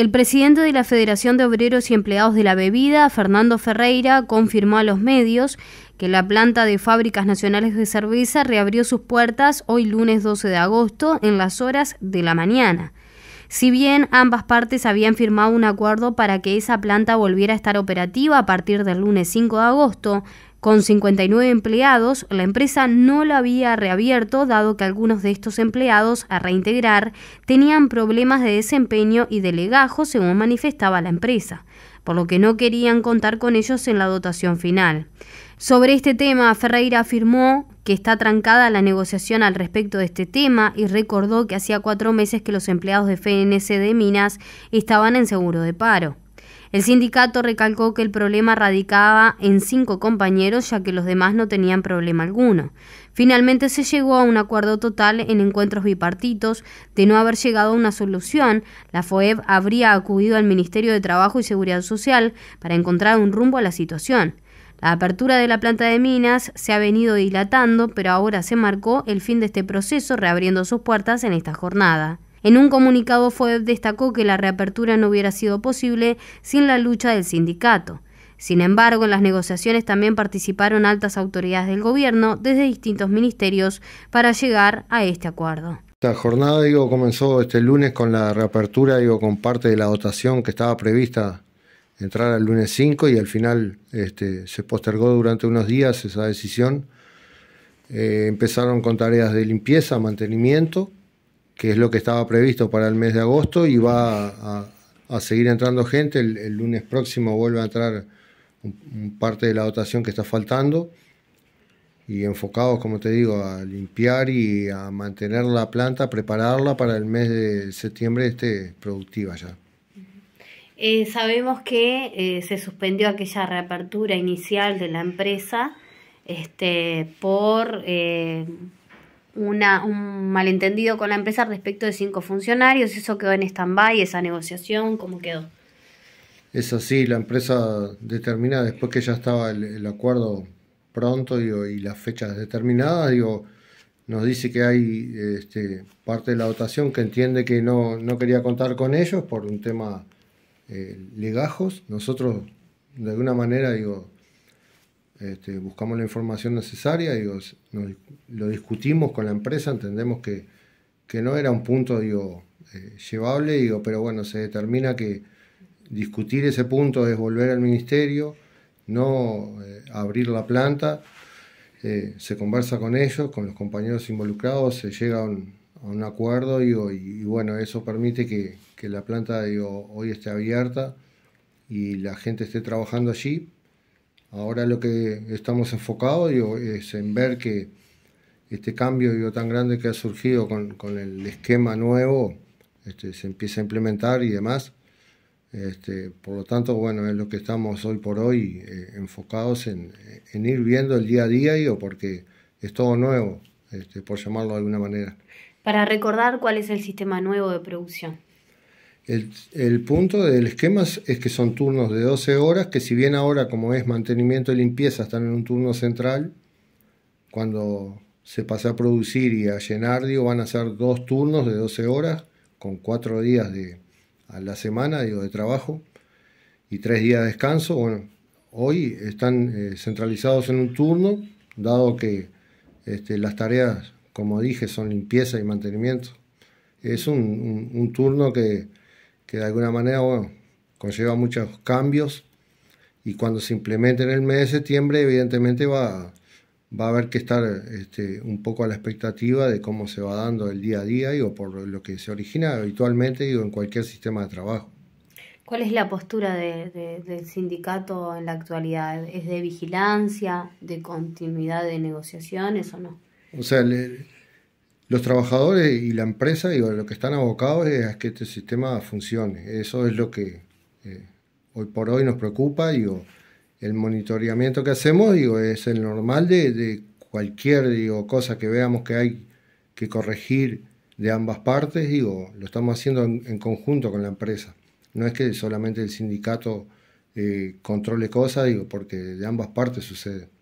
El presidente de la Federación de Obreros y Empleados de la Bebida, Fernando Ferreira, confirmó a los medios que la planta de fábricas nacionales de cerveza reabrió sus puertas hoy lunes 12 de agosto en las horas de la mañana. Si bien ambas partes habían firmado un acuerdo para que esa planta volviera a estar operativa a partir del lunes 5 de agosto, con 59 empleados, la empresa no la había reabierto dado que algunos de estos empleados a reintegrar tenían problemas de desempeño y de legajo, según manifestaba la empresa, por lo que no querían contar con ellos en la dotación final. Sobre este tema, Ferreira afirmó que está trancada la negociación al respecto de este tema y recordó que hacía cuatro meses que los empleados de FNC de Minas estaban en seguro de paro. El sindicato recalcó que el problema radicaba en cinco compañeros, ya que los demás no tenían problema alguno. Finalmente se llegó a un acuerdo total en encuentros bipartitos. De no haber llegado a una solución, la FOEB habría acudido al Ministerio de Trabajo y Seguridad Social para encontrar un rumbo a la situación. La apertura de la planta de minas se ha venido dilatando, pero ahora se marcó el fin de este proceso reabriendo sus puertas en esta jornada. En un comunicado FOEP destacó que la reapertura no hubiera sido posible sin la lucha del sindicato. Sin embargo, en las negociaciones también participaron altas autoridades del gobierno desde distintos ministerios para llegar a este acuerdo. La jornada digo, comenzó este lunes con la reapertura digo, con parte de la dotación que estaba prevista entrar al lunes 5 y al final este, se postergó durante unos días esa decisión. Eh, empezaron con tareas de limpieza, mantenimiento que es lo que estaba previsto para el mes de agosto y va a, seguir entrando gente. El, lunes próximo vuelve a entrar un, parte de la dotación que está faltando y enfocados, como te digo, a limpiar y a mantener la planta, prepararla para el mes de septiembre esté productiva ya. Eh, sabemos que eh, se suspendió aquella reapertura inicial de la empresa este, por eh, una, un malentendido con la empresa respecto de cinco funcionarios. Eso quedó en stand-by, esa negociación, ¿cómo quedó? Eso sí, la empresa determina, después que ya estaba el, acuerdo pronto y las fechas determinadas, digo, nos dice que hay este, parte de la dotación que entiende que no, no quería contar con ellos por un tema legajos. Eh, Nosotros, de alguna manera, digo, este, buscamos la información necesaria, y lo discutimos con la empresa, entendemos que, no era un punto eh, llevable, pero bueno, se determina que discutir ese punto es volver al ministerio, no eh, abrir la planta, eh, se conversa con ellos, con los compañeros involucrados, se llega a un, acuerdo y, bueno, eso permite que, la planta hoy esté abierta y la gente esté trabajando allí, Ahora lo que estamos enfocados es en ver que este cambio tan grande que ha surgido con, con el esquema nuevo este, se empieza a implementar y demás. Este, por lo tanto, bueno, es lo que estamos hoy por hoy eh, enfocados en, en, ir viendo el día a día, porque es todo nuevo, este, por llamarlo de alguna manera. Para recordar cuál es el sistema nuevo de producción. El, punto del esquema es que son turnos de 12 horas, que si bien ahora como es mantenimiento y limpieza están en un turno central, cuando se pasa a producir y a llenar, digo, van a ser dos turnos de 12 horas, con cuatro días de, a la semana digo, de trabajo y tres días de descanso. Bueno, hoy están eh, centralizados en un turno, dado que este, las tareas, como dije, son limpieza y mantenimiento. Es un turno que que de alguna manera, bueno, conlleva muchos cambios y cuando se implemente en el mes de septiembre, evidentemente va, va a haber que estar este, un poco a la expectativa de cómo se va dando el día a día, y por lo que se origina habitualmente digo, en cualquier sistema de trabajo. ¿Cuál es la postura del sindicato en la actualidad? ¿Es de vigilancia, de continuidad de negociaciones o no? O sea, los trabajadores y la empresa digo, lo que están abocados es a que este sistema funcione. Eso es lo que eh, hoy por hoy nos preocupa. Digo, el monitoreamiento que hacemos es el normal de, cualquier cosa que veamos que hay que corregir de ambas partes. Digo, lo estamos haciendo en, conjunto con la empresa. No es que solamente el sindicato eh, controle cosas, digo, porque de ambas partes sucede.